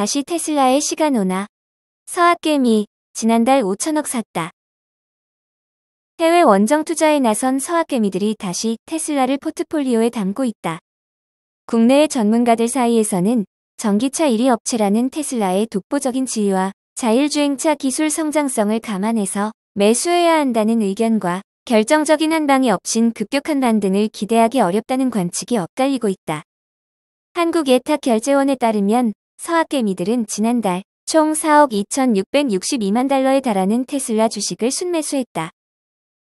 다시 테슬라의 시간 오나. 서학개미, 지난달 5천억 샀다. 해외 원정 투자에 나선 서학개미들이 다시 테슬라를 포트폴리오에 담고 있다. 국내의 전문가들 사이에서는 전기차 1위 업체라는 테슬라의 독보적인 지위와 자율주행차 기술 성장성을 감안해서 매수해야 한다는 의견과 결정적인 한방이 없인 급격한 반등을 기대하기 어렵다는 관측이 엇갈리고 있다. 한국예탁결제원에 따르면 서학개미들은 지난달 총 4억 2,662만 달러에 달하는 테슬라 주식을 순매수했다.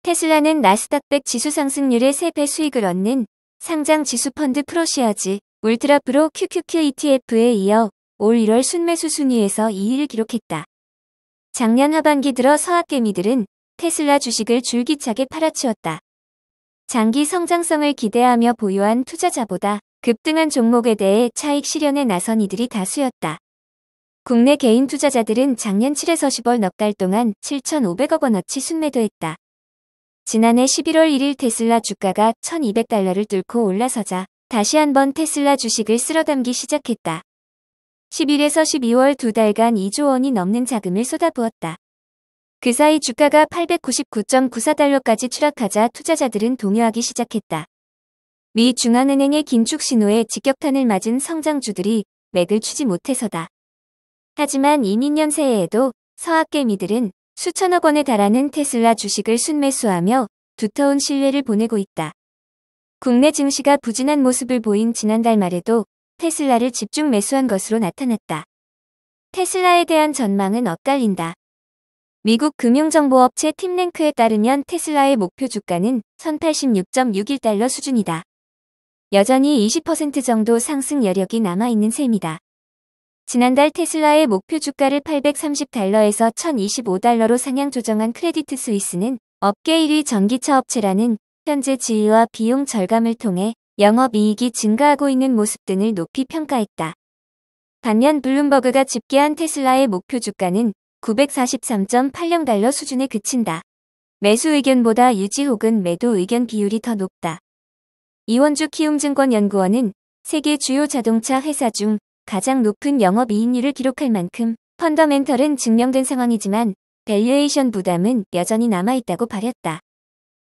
테슬라는 나스닥 100 지수 상승률의 3배 수익을 얻는 상장 지수 펀드 프로시아즈 울트라 프로 QQQ ETF에 이어 올 1월 순매수 순위에서 2위를 기록했다. 작년 하반기 들어 서학개미들은 테슬라 주식을 줄기차게 팔아치웠다. 장기 성장성을 기대하며 보유한 투자자보다 급등한 종목에 대해 차익 실현에 나선 이들이 다수였다. 국내 개인 투자자들은 작년 7에서 10월 넉 달 동안 7,500억 원어치 순매도했다. 지난해 11월 1일 테슬라 주가가 1,200달러를 뚫고 올라서자 다시 한번 테슬라 주식을 쓸어담기 시작했다. 11에서 12월 두 달간 2조 원이 넘는 자금을 쏟아부었다. 그 사이 주가가 899.94달러까지 추락하자 투자자들은 동요하기 시작했다. 위 중앙은행의 긴축 신호에 직격탄을 맞은 성장주들이 맥을 추지 못해서다. 하지만 이민년 새해에도 서학개미들은 수천억 원에 달하는 테슬라 주식을 순매수하며 두터운 신뢰를 보내고 있다. 국내 증시가 부진한 모습을 보인 지난달 말에도 테슬라를 집중 매수한 것으로 나타났다. 테슬라에 대한 전망은 엇갈린다. 미국 금융정보업체 팀랭크에 따르면 테슬라의 목표 주가는 1086.61달러 수준이다. 여전히 20% 정도 상승 여력이 남아있는 셈이다. 지난달 테슬라의 목표 주가를 830달러에서 1025달러로 상향 조정한 크레디트 스위스는 업계 1위 전기차 업체라는 현재 지위와 비용 절감을 통해 영업이익이 증가하고 있는 모습 등을 높이 평가했다. 반면 블룸버그가 집계한 테슬라의 목표 주가는 943.80달러 수준에 그친다. 매수 의견보다 유지 혹은 매도 의견 비율이 더 높다. 이원주 키움증권 연구원은 세계 주요 자동차 회사 중 가장 높은 영업이익률을 기록할 만큼 펀더멘털은 증명된 상황이지만 밸류에이션 부담은 여전히 남아있다고 발했다.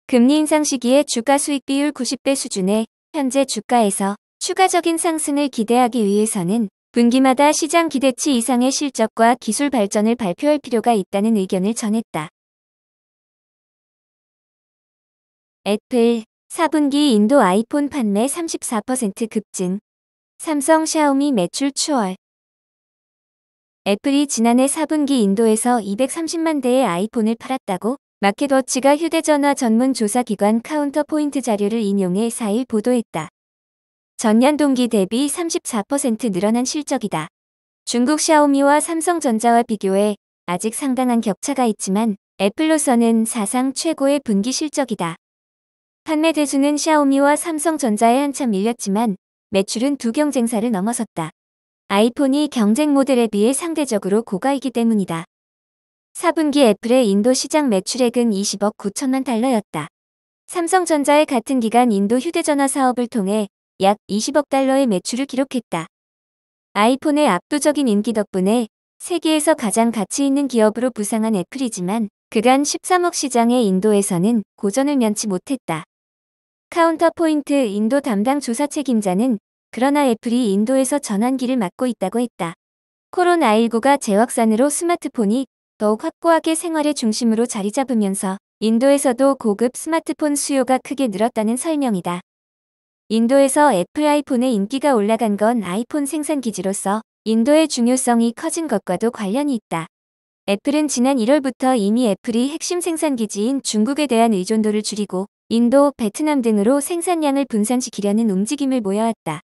금리 인상 시기에 주가 수익 비율 90배 수준의 현재 주가에서 추가적인 상승을 기대하기 위해서는 분기마다 시장 기대치 이상의 실적과 기술 발전을 발표할 필요가 있다는 의견을 전했다. 애플 4분기 인도 아이폰 판매 34% 급증. 삼성 샤오미 매출 추월. 애플이 지난해 4분기 인도에서 230만 대의 아이폰을 팔았다고 마켓워치가 휴대전화 전문 조사기관 카운터포인트 자료를 인용해 4일 보도했다. 전년 동기 대비 34% 늘어난 실적이다. 중국 샤오미와 삼성전자와 비교해 아직 상당한 격차가 있지만 애플로서는 사상 최고의 분기 실적이다. 판매 대수는 샤오미와 삼성전자에 한참 밀렸지만 매출은 두 경쟁사를 넘어섰다. 아이폰이 경쟁 모델에 비해 상대적으로 고가이기 때문이다. 4분기 애플의 인도 시장 매출액은 20억 9천만 달러였다. 삼성전자의 같은 기간 인도 휴대전화 사업을 통해 약 20억 달러의 매출을 기록했다. 아이폰의 압도적인 인기 덕분에 세계에서 가장 가치 있는 기업으로 부상한 애플이지만 그간 13억 시장의 인도에서는 고전을 면치 못했다. 카운터포인트 인도 담당 조사 책임자는 그러나 애플이 인도에서 전환기를 맞고 있다고 했다. 코로나19가 재확산으로 스마트폰이 더욱 확고하게 생활의 중심으로 자리 잡으면서 인도에서도 고급 스마트폰 수요가 크게 늘었다는 설명이다. 인도에서 애플 아이폰의 인기가 올라간 건 아이폰 생산 기지로서 인도의 중요성이 커진 것과도 관련이 있다. 애플은 지난 1월부터 이미 애플이 핵심 생산 기지인 중국에 대한 의존도를 줄이고 인도, 베트남 등으로 생산량을 분산시키려는 움직임을 모여왔다.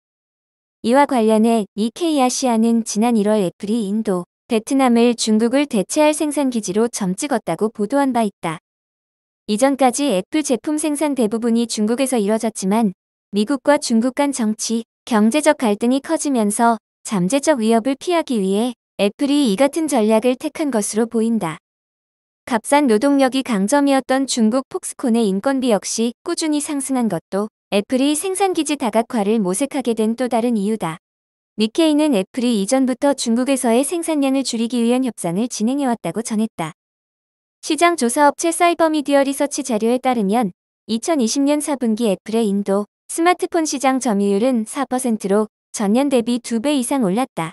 이와 관련해 니케 아시아는 지난 1월 애플이 인도, 베트남을 중국을 대체할 생산기지로 점찍었다고 보도한 바 있다. 이전까지 애플 제품 생산 대부분이 중국에서 이뤄졌지만 미국과 중국 간 정치, 경제적 갈등이 커지면서 잠재적 위협을 피하기 위해 애플이 이 같은 전략을 택한 것으로 보인다. 값싼 노동력이 강점이었던 중국 폭스콘의 인건비 역시 꾸준히 상승한 것도 애플이 생산기지 다각화를 모색하게 된 또 다른 이유다. 니케이는 애플이 이전부터 중국에서의 생산량을 줄이기 위한 협상을 진행해왔다고 전했다. 시장 조사업체 사이버미디어 리서치 자료에 따르면 2020년 4분기 애플의 인도 스마트폰 시장 점유율은 4%로 전년 대비 2배 이상 올랐다.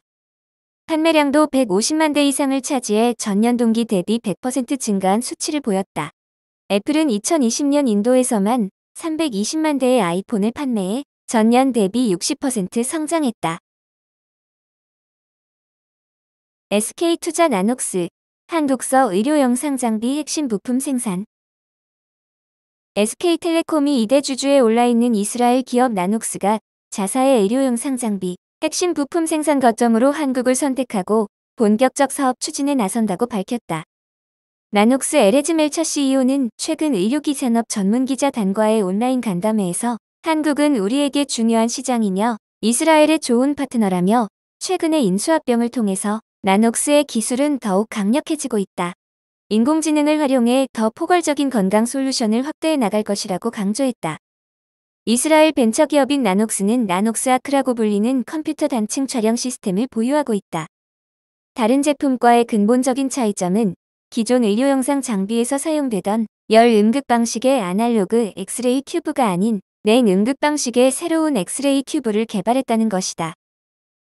판매량도 150만 대 이상을 차지해 전년 동기 대비 100% 증가한 수치를 보였다. 애플은 2020년 인도에서만 320만 대의 아이폰을 판매해 전년 대비 60% 성장했다. SK투자 나녹스, 한독서 의료 영상 장비 핵심 부품 생산 SK텔레콤이 이대 주주에 올라있는 이스라엘 기업 나녹스가 자사의 의료 영상 장비, 핵심 부품 생산 거점으로 한국을 선택하고 본격적 사업 추진에 나선다고 밝혔다. 나눅스 에레즈멜처 CEO는 최근 의료기 산업 전문기자 단과의 온라인 간담회에서 한국은 우리에게 중요한 시장이며 이스라엘의 좋은 파트너라며 최근의 인수합병을 통해서 나눅스의 기술은 더욱 강력해지고 있다. 인공지능을 활용해 더 포괄적인 건강 솔루션을 확대해 나갈 것이라고 강조했다. 이스라엘 벤처기업인 나녹스는 나녹스 아크라고 불리는 컴퓨터 단층 촬영 시스템을 보유하고 있다. 다른 제품과의 근본적인 차이점은 기존 의료 영상 장비에서 사용되던 열 음극 방식의 아날로그 엑스레이 큐브가 아닌 냉 음극 방식의 새로운 엑스레이 큐브를 개발했다는 것이다.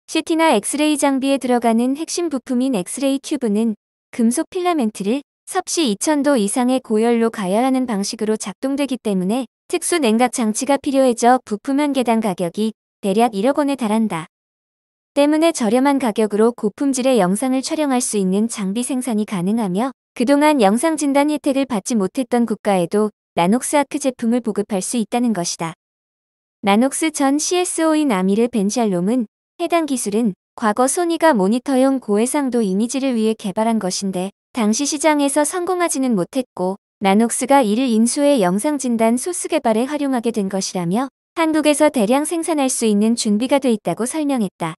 CT나 엑스레이 장비에 들어가는 핵심 부품인 엑스레이 큐브는 금속 필라멘트를 섭씨 2000도 이상의 고열로 가열 하는 방식으로 작동되기 때문에 특수 냉각 장치가 필요해져 부품한 개당 가격이 대략 1억 원에 달한다. 때문에 저렴한 가격으로 고품질의 영상을 촬영할 수 있는 장비 생산이 가능하며 그동안 영상 진단 혜택을 받지 못했던 국가에도 나녹스 아크 제품을 보급할 수 있다는 것이다. 나녹스 전 CSO인 아미르 벤샬롬은 해당 기술은 과거 소니가 모니터용 고해상도 이미지를 위해 개발한 것인데 당시 시장에서 성공하지는 못했고 나녹스가 이를 인수해 영상진단 소스 개발에 활용하게 된 것이라며 한국에서 대량 생산할 수 있는 준비가 돼 있다고 설명했다.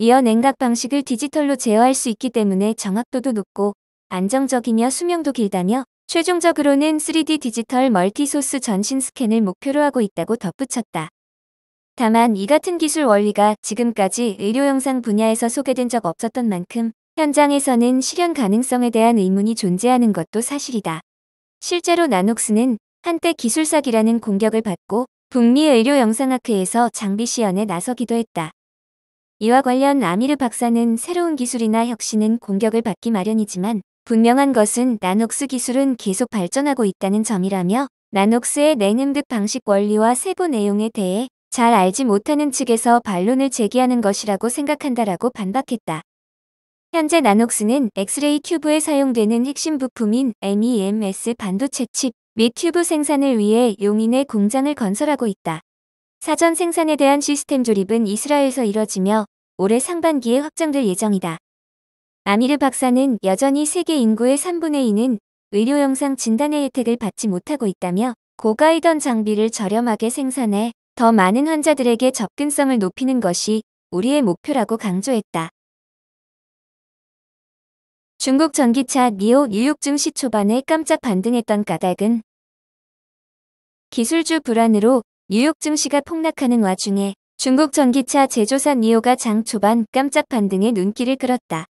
이어 냉각 방식을 디지털로 제어할 수 있기 때문에 정확도도 높고 안정적이며 수명도 길다며 최종적으로는 3D 디지털 멀티소스 전신 스캔을 목표로 하고 있다고 덧붙였다. 다만 이 같은 기술 원리가 지금까지 의료 영상 분야에서 소개된 적 없었던 만큼 현장에서는 실현 가능성에 대한 의문이 존재하는 것도 사실이다. 실제로 나녹스는 한때 기술사기라는 공격을 받고 북미 의료영상학회에서 장비 시연에 나서기도 했다. 이와 관련 아미르 박사는 새로운 기술이나 혁신은 공격을 받기 마련이지만 분명한 것은 나녹스 기술은 계속 발전하고 있다는 점이라며 나녹스의 내음득 방식 원리와 세부 내용에 대해 잘 알지 못하는 측에서 반론을 제기하는 것이라고 생각한다라고 반박했다. 현재 나녹스는 엑스레이 큐브에 사용되는 핵심 부품인 MEMS 반도체 칩 및큐브 생산을 위해 용인의 공장을 건설하고 있다. 사전 생산에 대한 시스템 조립은 이스라엘에서 이뤄지며 올해 상반기에 확장될 예정이다. 아미르 박사는 여전히 세계 인구의 3분의 2는 의료 영상 진단의 혜택을 받지 못하고 있다며 고가이던 장비를 저렴하게 생산해 더 많은 환자들에게 접근성을 높이는 것이 우리의 목표라고 강조했다. 중국 전기차 니오 뉴욕증 시 초반에 깜짝 반등했던 까닭은 기술주 불안으로 뉴욕 증시가 폭락하는 와중에 중국 전기차 제조사 니오가 장 초반 깜짝 반등에 눈길을 끌었다.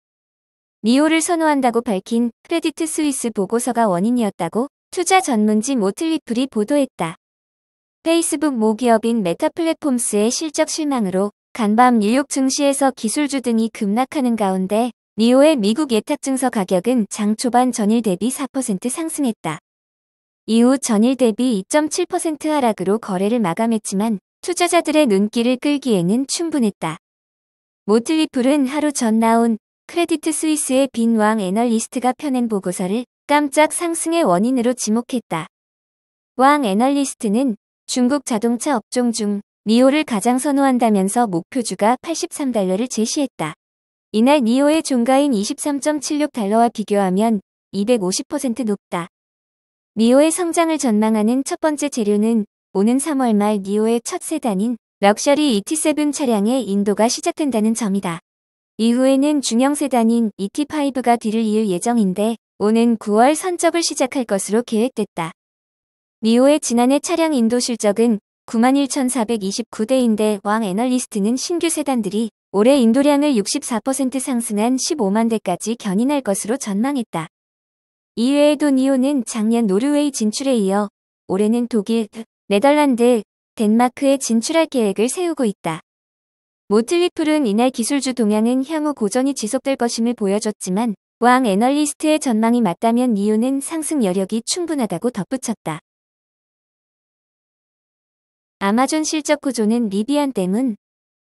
니오를 선호한다고 밝힌 크레디트 스위스 보고서가 원인이었다고 투자 전문지 모틀리플이 보도했다. 페이스북 모기업인 메타 플랫폼스의 실적 실망으로 간밤 뉴욕 증시에서 기술주 등이 급락하는 가운데 니오의 미국 예탁증서 가격은 장 초반 전일 대비 4% 상승했다. 이후 전일 대비 2.7% 하락으로 거래를 마감했지만 투자자들의 눈길을 끌기에는 충분했다. 모틀리풀은 하루 전 나온 크레디트 스위스의 빈 왕 애널리스트가 펴낸 보고서를 깜짝 상승의 원인으로 지목했다. 왕 애널리스트는 중국 자동차 업종 중 리오를 가장 선호한다면서 목표주가 83달러를 제시했다. 이날 니오의 종가인 23.76달러와 비교하면 250% 높다. 니오의 성장을 전망하는 첫 번째 재료는 오는 3월 말 니오의 첫 세단인 럭셔리 ET7 차량의 인도가 시작된다는 점이다. 이후에는 중형 세단인 ET5가 뒤를 이을 예정인데 오는 9월 선적을 시작할 것으로 계획됐다. 니오의 지난해 차량 인도 실적은 91,429대인데 왕 애널리스트는 신규 세단들이 올해 인도량을 64% 상승한 15만 대까지 견인할 것으로 전망했다. 이외에도 니오는 작년 노르웨이 진출에 이어 올해는 독일, 네덜란드, 덴마크에 진출할 계획을 세우고 있다. 모틀리풀은 이날 기술주 동향은 향후 고전이 지속될 것임을 보여줬지만 왕 애널리스트의 전망이 맞다면 니오는 상승 여력이 충분하다고 덧붙였다. 아마존 실적 구조는 리비안 때문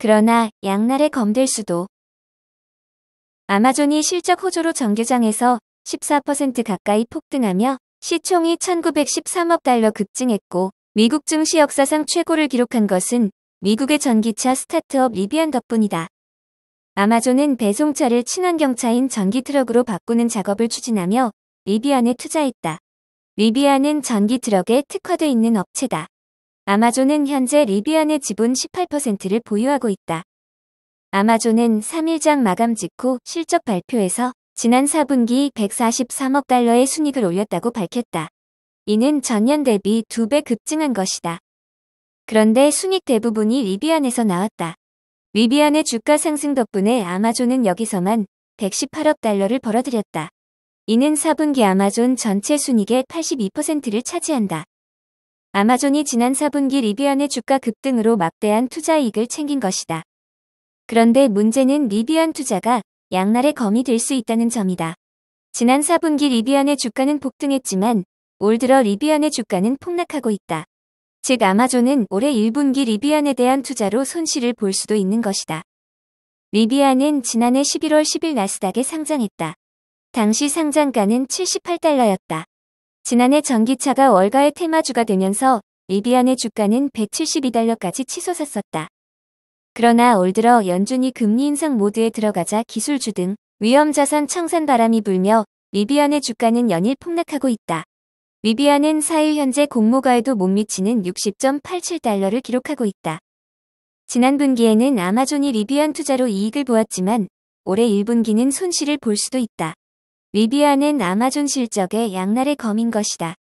그러나 양날의 검될수도 아마존이 실적 호조로 정규장에서 14% 가까이 폭등하며 시총이 1913억 달러 급증했고 미국 증시 역사상 최고를 기록한 것은 미국의 전기차 스타트업 리비안 덕분이다. 아마존은 배송차를 친환경차인 전기 트럭으로 바꾸는 작업을 추진하며 리비안에 투자했다. 리비안은 전기 트럭에 특화돼 있는 업체다. 아마존은 현재 리비안의 지분 18%를 보유하고 있다. 아마존은 3일장 마감 직후 실적 발표에서 지난 4분기 143억 달러의 순익을 올렸다고 밝혔다. 이는 전년 대비 2배 급증한 것이다. 그런데 순익 대부분이 리비안에서 나왔다. 리비안의 주가 상승 덕분에 아마존은 여기서만 118억 달러를 벌어들였다. 이는 4분기 아마존 전체 순익의 82%를 차지한다. 아마존이 지난 4분기 리비안의 주가 급등으로 막대한 투자 이익을 챙긴 것이다. 그런데 문제는 리비안 투자가 양날의 검이 될 수 있다는 점이다. 지난 4분기 리비안의 주가는 폭등했지만 올 들어 리비안의 주가는 폭락하고 있다. 즉 아마존은 올해 1분기 리비안에 대한 투자로 손실을 볼 수도 있는 것이다. 리비안은 지난해 11월 10일 나스닥에 상장했다. 당시 상장가는 78달러였다. 지난해 전기차가 월가의 테마주가 되면서 리비안의 주가는 172달러까지 치솟았었다. 그러나 올 들어 연준이 금리 인상 모드에 들어가자 기술주 등 위험자산 청산 바람이 불며 리비안의 주가는 연일 폭락하고 있다. 리비안은 4일 현재 공모가에도 못 미치는 60.87달러를 기록하고 있다. 지난 분기에는 아마존이 리비안 투자로 이익을 보았지만 올해 1분기는 손실을 볼 수도 있다. 위비아는 아마존 실적의 양날의 검인 것이다.